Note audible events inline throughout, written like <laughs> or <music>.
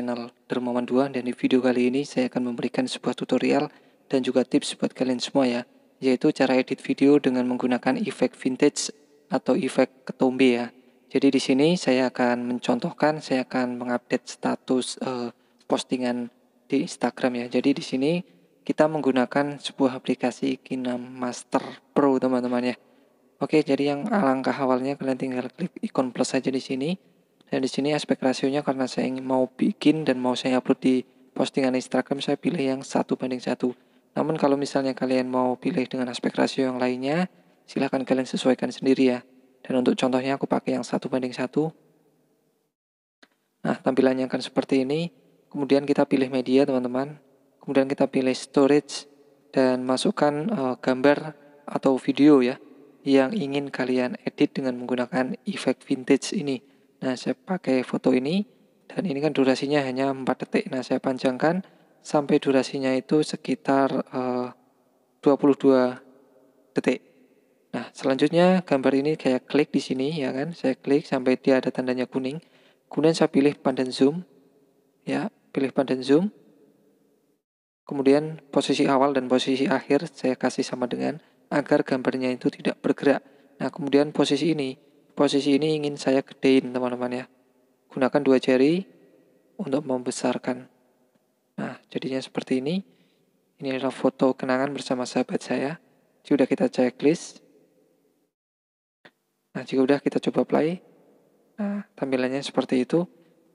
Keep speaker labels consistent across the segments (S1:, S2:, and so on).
S1: channel Dermawan 2 dan di video kali ini saya akan memberikan sebuah tutorial dan juga tips buat kalian semua ya yaitu cara edit video dengan menggunakan efek vintage atau efek ketombe ya. Jadi di sini saya akan mencontohkan, saya akan mengupdate status uh, postingan di Instagram ya. Jadi di sini kita menggunakan sebuah aplikasi KineMaster Pro teman-teman ya. Oke, jadi yang alangkah awalnya kalian tinggal klik ikon plus saja di sini dan nah, di sini aspek rasionya karena saya ingin mau bikin dan mau saya upload di postingan Instagram saya pilih yang satu banding satu namun kalau misalnya kalian mau pilih dengan aspek rasio yang lainnya silahkan kalian sesuaikan sendiri ya dan untuk contohnya aku pakai yang satu banding satu nah tampilannya akan seperti ini kemudian kita pilih media teman-teman kemudian kita pilih storage dan masukkan uh, gambar atau video ya yang ingin kalian edit dengan menggunakan efek vintage ini Nah, saya pakai foto ini dan ini kan durasinya hanya 4 detik. Nah, saya panjangkan sampai durasinya itu sekitar eh, uh, 22 detik. Nah, selanjutnya gambar ini saya klik di sini ya kan. Saya klik sampai dia ada tandanya kuning. Kemudian saya pilih pandan zoom. Ya, pilih pandan zoom. Kemudian posisi awal dan posisi akhir saya kasih sama dengan agar gambarnya itu tidak bergerak. Nah, kemudian posisi ini Posisi ini ingin saya gedein teman-teman ya. Gunakan dua jari untuk membesarkan. Nah, jadinya seperti ini. Ini adalah foto kenangan bersama sahabat saya. Sudah kita checklist. Nah, jika sudah kita coba play. Nah, tampilannya seperti itu.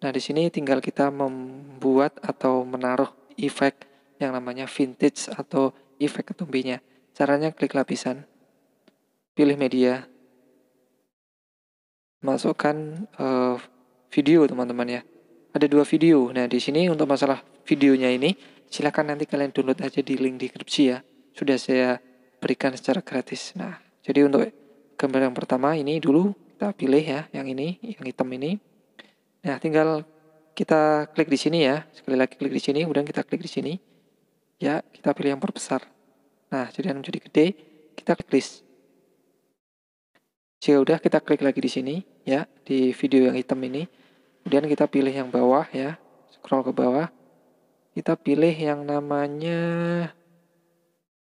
S1: Nah, di sini tinggal kita membuat atau menaruh efek yang namanya vintage atau efek ketumbinya. Caranya klik lapisan, pilih media, masukkan uh, video teman-teman ya. Ada dua video. Nah di sini untuk masalah videonya ini silahkan nanti kalian download aja di link deskripsi ya. Sudah saya berikan secara gratis. Nah jadi untuk gambar yang pertama ini dulu kita pilih ya yang ini yang hitam ini. Nah tinggal kita klik di sini ya. Sekali lagi klik di sini, kemudian kita klik di sini. Ya, kita pilih yang perbesar. Nah, jadi yang menjadi gede, kita klik list. Jika udah kita klik lagi di sini ya di video yang hitam ini. Kemudian kita pilih yang bawah ya, scroll ke bawah. Kita pilih yang namanya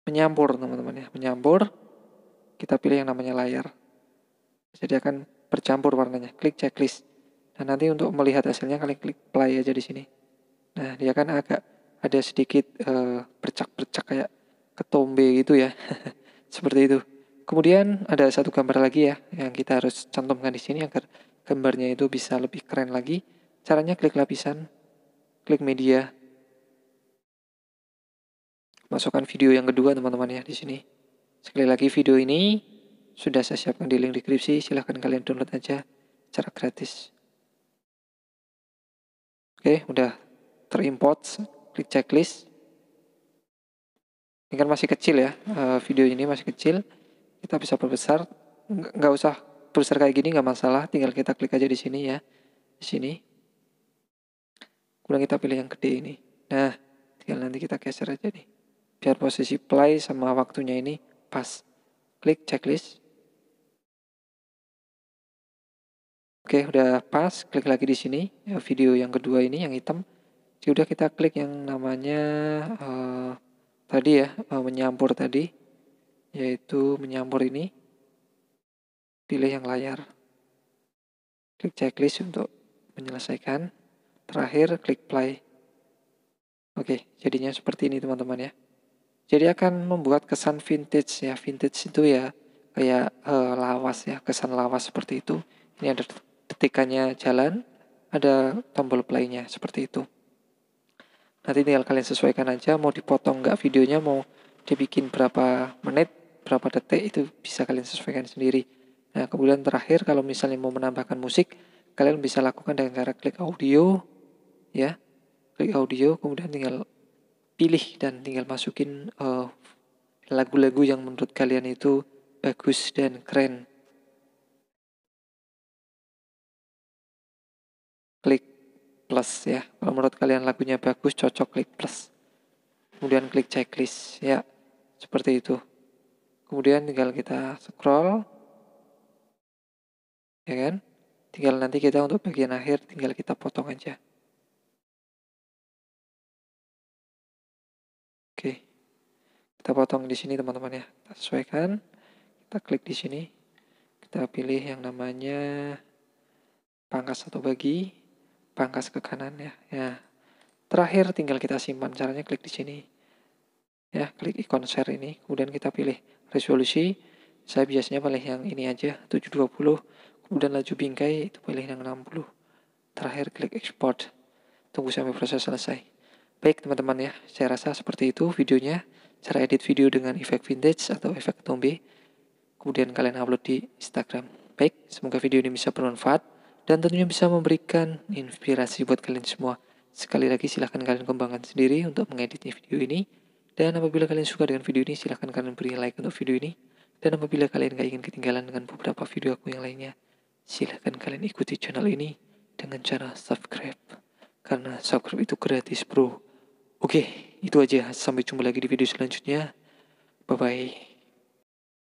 S1: menyampur teman-teman ya, menyampur. Kita pilih yang namanya layar. Jadi akan bercampur warnanya. Klik checklist. nah, nanti untuk melihat hasilnya kalian klik play aja di sini. Nah, dia kan agak ada sedikit eh, bercak-bercak uh, kayak ketombe gitu ya. <laughs> Seperti itu. Kemudian ada satu gambar lagi ya yang kita harus cantumkan di sini agar gambarnya itu bisa lebih keren lagi. Caranya klik lapisan, klik media, masukkan video yang kedua teman-teman ya di sini. Sekali lagi video ini sudah saya siapkan di link deskripsi, silahkan kalian download aja secara gratis. Oke, udah terimport, klik checklist. Ini kan masih kecil ya, eh, video ini masih kecil kita bisa perbesar nggak usah perbesar kayak gini nggak masalah tinggal kita klik aja di sini ya di sini kemudian kita pilih yang gede ini nah tinggal nanti kita geser aja nih biar posisi play sama waktunya ini pas klik checklist Oke, udah pas. Klik lagi di sini ya, video yang kedua ini yang hitam. Sudah kita klik yang namanya uh, tadi ya uh, menyampur tadi yaitu menyambur ini pilih yang layar klik checklist untuk menyelesaikan terakhir klik play oke jadinya seperti ini teman-teman ya jadi akan membuat kesan vintage ya vintage itu ya kayak e, lawas ya kesan lawas seperti itu ini ada detikannya jalan ada tombol playnya seperti itu nanti tinggal kalian sesuaikan aja mau dipotong nggak videonya mau dibikin berapa menit berapa detik itu bisa kalian sesuaikan sendiri. Nah, kemudian terakhir kalau misalnya mau menambahkan musik, kalian bisa lakukan dengan cara klik audio ya. Klik audio kemudian tinggal pilih dan tinggal masukin lagu eh, lagu-lagu yang menurut kalian itu bagus dan keren. Klik plus ya. Kalau menurut kalian lagunya bagus, cocok klik plus. Kemudian klik checklist ya. Seperti itu kemudian tinggal kita scroll ya kan tinggal nanti kita untuk bagian akhir tinggal kita potong aja oke kita potong di sini teman-teman ya kita sesuaikan kita klik di sini kita pilih yang namanya pangkas satu bagi pangkas ke kanan ya. Ya, terakhir tinggal kita simpan caranya klik di sini ya klik ikon share ini kemudian kita pilih resolusi saya biasanya pilih yang ini aja 720 kemudian laju bingkai itu pilih yang 60 terakhir klik export tunggu sampai proses selesai baik teman-teman ya saya rasa seperti itu videonya cara edit video dengan efek vintage atau efek tombe kemudian kalian upload di Instagram baik semoga video ini bisa bermanfaat dan tentunya bisa memberikan inspirasi buat kalian semua sekali lagi silahkan kalian kembangkan sendiri untuk mengeditnya video ini dan apabila kalian suka dengan video ini, silahkan kalian beri like untuk video ini. Dan apabila kalian gak ingin ketinggalan dengan beberapa video aku yang lainnya, silahkan kalian ikuti channel ini dengan cara subscribe. Karena subscribe itu gratis bro. Oke, itu aja. Sampai jumpa lagi di video selanjutnya. Bye-bye.